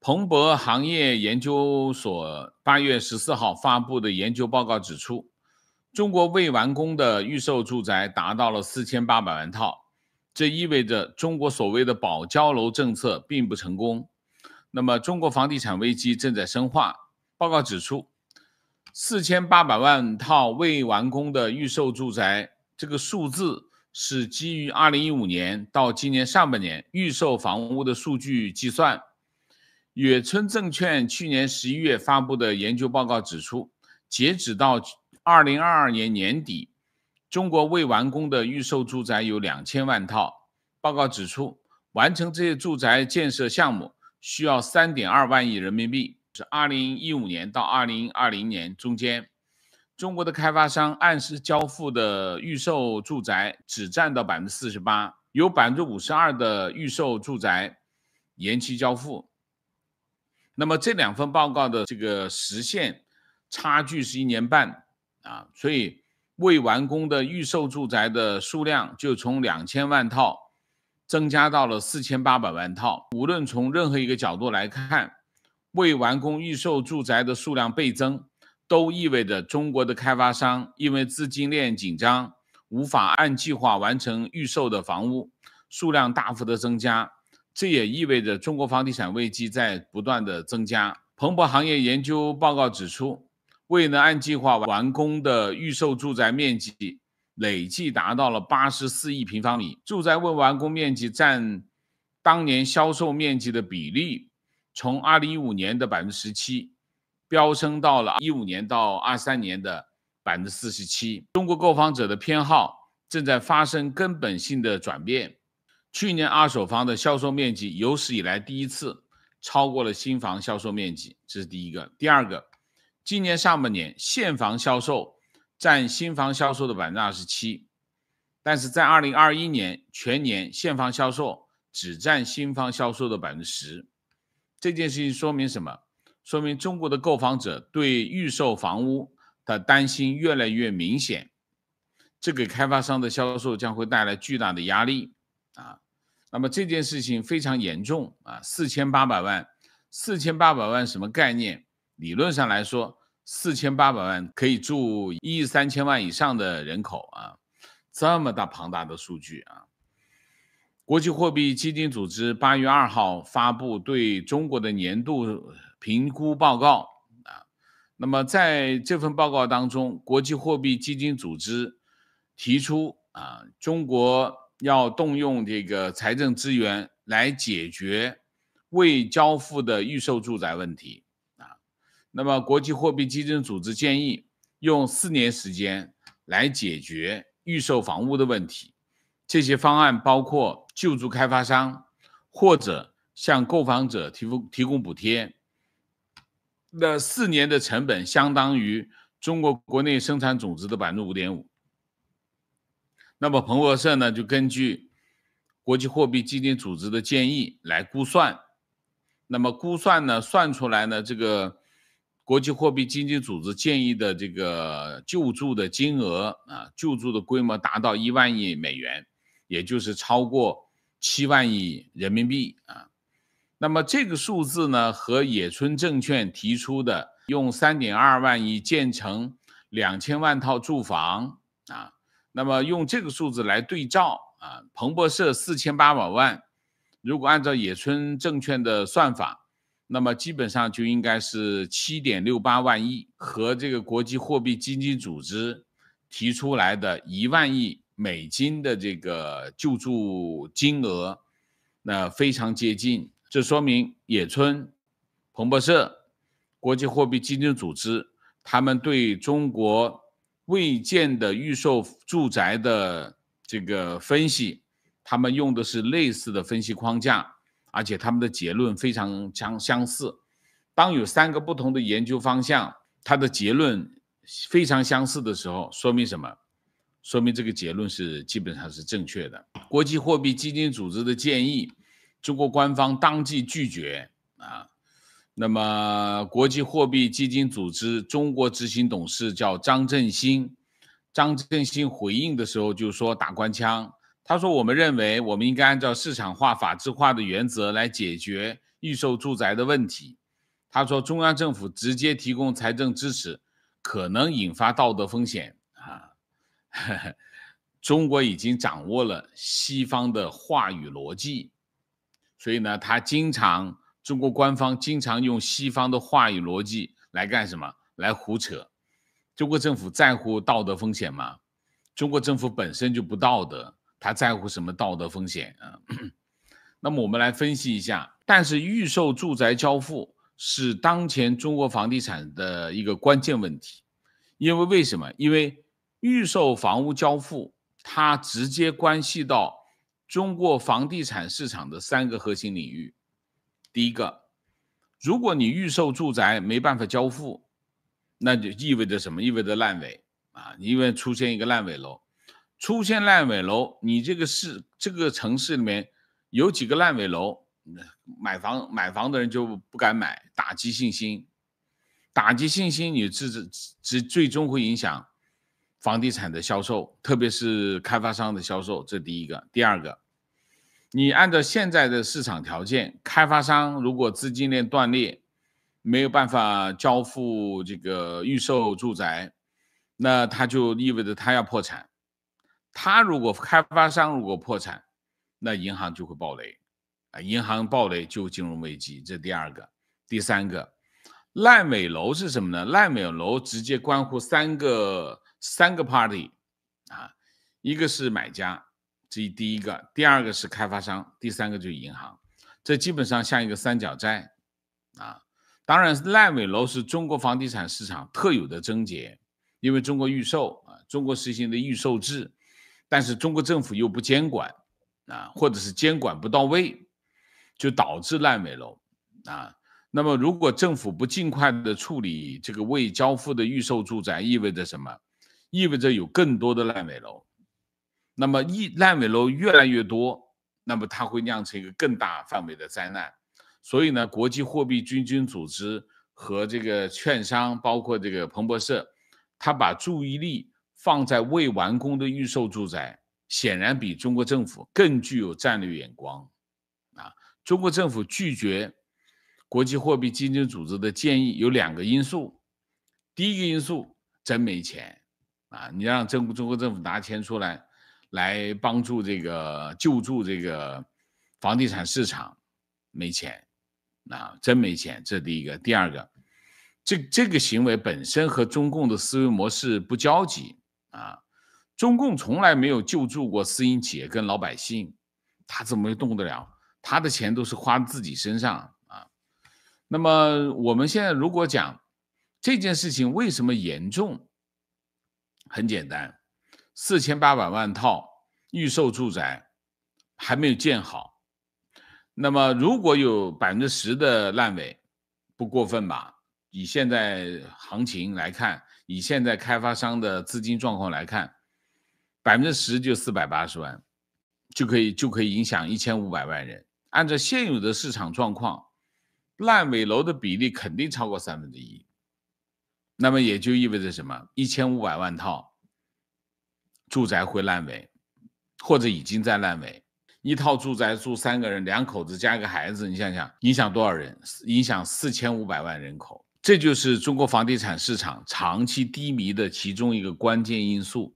彭博行业研究所八月十四号发布的研究报告指出，中国未完工的预售住宅达到了四千八百万套，这意味着中国所谓的保交楼政策并不成功。那么，中国房地产危机正在深化。报告指出，四千八百万套未完工的预售住宅，这个数字是基于二零一五年到今年上半年预售房屋的数据计算。野村证券去年十一月发布的研究报告指出，截止到二零二二年年底，中国未完工的预售住宅有两千万套。报告指出，完成这些住宅建设项目需要三点二万亿人民币。是二零一五年到二零二零年中间，中国的开发商按时交付的预售住宅只占到百分之四十八，有百分之五十二的预售住宅延期交付。那么这两份报告的这个时限差距是一年半啊，所以未完工的预售住宅的数量就从两千万套增加到了四千八百万套。无论从任何一个角度来看，未完工预售住宅的数量倍增，都意味着中国的开发商因为资金链紧张，无法按计划完成预售的房屋数量大幅的增加。这也意味着中国房地产危机在不断的增加。彭博行业研究报告指出，未能按计划完工的预售住宅面积累计达到了八十四亿平方米，住宅未完工面积占当年销售面积的比例，从二零一五年的百分之十七，飙升到了一五年到二三年的百分之四十七。中国购房者的偏好正在发生根本性的转变。去年二手房的销售面积有史以来第一次超过了新房销售面积，这是第一个。第二个，今年上半年现房销售占新房销售的百分之二十七，但是在二零二一年全年现房销售只占新房销售的百分之十。这件事情说明什么？说明中国的购房者对预售房屋的担心越来越明显，这给开发商的销售将会带来巨大的压力。那么这件事情非常严重啊，四千八百万，四千八百万什么概念？理论上来说，四千八百万可以住一亿三千万以上的人口啊，这么大庞大的数据啊！国际货币基金组织八月二号发布对中国的年度评估报告啊，那么在这份报告当中，国际货币基金组织提出啊，中国。要动用这个财政资源来解决未交付的预售住宅问题啊。那么，国际货币基金组织建议用四年时间来解决预售房屋的问题。这些方案包括救助开发商或者向购房者提供提供补贴。那四年的成本相当于中国国内生产总值的百分之五点五。那么，彭博社呢就根据国际货币基金组织的建议来估算，那么估算呢算出来呢，这个国际货币基金组织建议的这个救助的金额啊，救助的规模达到一万亿美元，也就是超过七万亿人民币啊。那么这个数字呢和野村证券提出的用三点二万亿建成两千万套住房啊。那么用这个数字来对照啊，彭博社四千八百万，如果按照野村证券的算法，那么基本上就应该是七点六八万亿，和这个国际货币基金组织提出来的一万亿美金的这个救助金额，那非常接近。这说明野村、彭博社、国际货币基金组织他们对中国。未建的预售住宅的这个分析，他们用的是类似的分析框架，而且他们的结论非常相相似。当有三个不同的研究方向，它的结论非常相似的时候，说明什么？说明这个结论是基本上是正确的。国际货币基金组织的建议，中国官方当即拒绝。那么，国际货币基金组织中国执行董事叫张振兴。张振兴回应的时候就说打官腔，他说：“我们认为，我们应该按照市场化、法治化的原则来解决预售住宅的问题。”他说：“中央政府直接提供财政支持，可能引发道德风险啊。”中国已经掌握了西方的话语逻辑，所以呢，他经常。中国官方经常用西方的话语逻辑来干什么？来胡扯。中国政府在乎道德风险吗？中国政府本身就不道德，他在乎什么道德风险啊？那么我们来分析一下。但是预售住宅交付是当前中国房地产的一个关键问题，因为为什么？因为预售房屋交付它直接关系到中国房地产市场的三个核心领域。第一个，如果你预售住宅没办法交付，那就意味着什么？意味着烂尾啊！因为出现一个烂尾楼，出现烂尾楼，你这个市这个城市里面有几个烂尾楼，买房买房的人就不敢买，打击信心，打击信心，你这这这最终会影响房地产的销售，特别是开发商的销售。这第一个，第二个。你按照现在的市场条件，开发商如果资金链断裂，没有办法交付这个预售住宅，那他就意味着他要破产。他如果开发商如果破产，那银行就会暴雷，啊，银行暴雷就金融危机。这第二个，第三个，烂尾楼是什么呢？烂尾楼直接关乎三个三个 party，啊，一个是买家。这第一个，第二个是开发商，第三个就是银行，这基本上像一个三角债，啊，当然烂尾楼是中国房地产市场特有的症结，因为中国预售啊，中国实行的预售制，但是中国政府又不监管，啊，或者是监管不到位，就导致烂尾楼，啊，那么如果政府不尽快的处理这个未交付的预售住宅，意味着什么？意味着有更多的烂尾楼。那么一烂尾楼越来越多，那么它会酿成一个更大范围的灾难。所以呢，国际货币基金组织和这个券商，包括这个彭博社，他把注意力放在未完工的预售住宅，显然比中国政府更具有战略眼光。啊，中国政府拒绝国际货币基金组织的建议，有两个因素。第一个因素真没钱啊，你让中中国政府拿钱出来。来帮助这个救助这个房地产市场没钱啊，真没钱。这第一个，第二个，这这个行为本身和中共的思维模式不交集啊。中共从来没有救助过私营企业跟老百姓，他怎么会动得了？他的钱都是花自己身上啊。那么我们现在如果讲这件事情为什么严重？很简单。四千八百万套预售住宅还没有建好，那么如果有百分之十的烂尾，不过分吧？以现在行情来看，以现在开发商的资金状况来看，百分之十就四百八十万，就可以就可以影响一千五百万人。按照现有的市场状况，烂尾楼的比例肯定超过三分之一，那么也就意味着什么？一千五百万套。住宅会烂尾，或者已经在烂尾。一套住宅住三个人，两口子加一个孩子，你想想，影响多少人？影响四千五百万人口，这就是中国房地产市场长期低迷的其中一个关键因素。